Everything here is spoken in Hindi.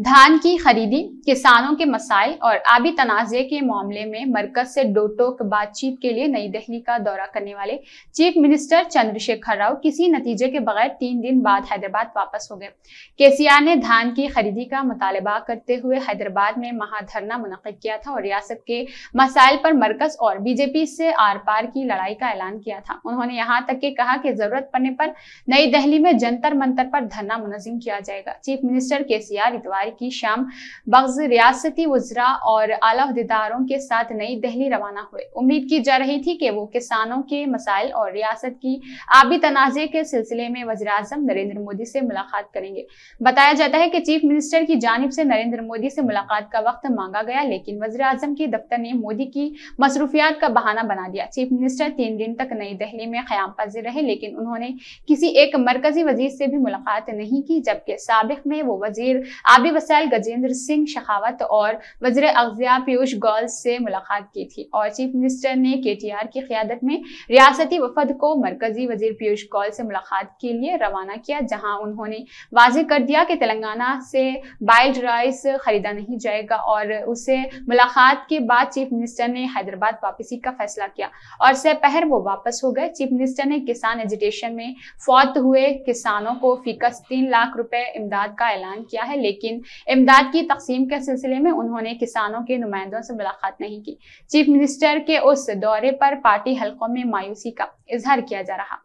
धान की खरीदी किसानों के मसाइल और आबी तनाजे के मामले में मरकज से डो टोक बातचीत के लिए नई दिल्ली का दौरा करने वाले चीफ मिनिस्टर चंद्रशेखर राव किसी नतीजे के बगैर तीन दिन बाद हैदराबाद वापस हो गए केसीआर ने धान की खरीदी का मुतालबा करते हुए हैदराबाद में महाधरना मुनद किया था और रियासत के मसाइल पर मरकज और बीजेपी से आर पार की लड़ाई का ऐलान किया था उन्होंने यहाँ तक के कहा कि जरूरत पड़ने पर नई दिल्ली में जंतर मंतर पर धरना मुनजिम किया जाएगा चीफ मिनिस्टर केसीआर इतवार गुरुवार की शाम बग्ज रियासती वजरा और आलादारों के साथ नई दिल्ली रवाना हुए उम्मीद की जा रही थी कि वो किसानों के मसाइल और रियासत की आबी तनाजे के सिलसिले में वजराजम नरेंद्र मोदी से मुलाकात करेंगे बताया जाता है कि चीफ मिनिस्टर की जानब से नरेंद्र मोदी से मुलाकात का वक्त मांगा गया लेकिन वजर अजम के दफ्तर ने मोदी की मसरूफियात का बहाना बना दिया चीफ मिनिस्टर तीन दिन तक नई दिल्ली में खयाम पजीर रहे लेकिन उन्होंने किसी एक मरकजी वजीर से भी मुलाकात नहीं की जबकि सबक में वो वजीर आबी वसैल गजेंद्र सिंह शेखावत और वजर अगजिया पीयूष गोयल से मुलाकात की थी और चीफ मिनिस्टर ने के टी आर की क्यादत में रियासती वफद को मरकजी वजीर पीयूष गोयल से मुलाकात के लिए रवाना किया जहाँ उन्होंने वाजह कर दिया कि तेलंगाना से बाइल्ड राइस खरीदा नहीं जाएगा और उसे मुलाकात के बाद चीफ मिनिस्टर ने हैदराबाद वापसी का फैसला किया और सपहर वो वापस हो गए चीफ मिनिस्टर ने किसान एजुटेशन में फौत हुए किसानों को फीकस तीन लाख रुपए इमदाद का ऐलान किया है लेकिन इमदाद की तकसीम के सिलसिले में उन्होंने किसानों के नुमाइंदों से मुलाकात नहीं की चीफ मिनिस्टर के उस दौरे पर पार्टी हलकों में मायूसी का इजहार किया जा रहा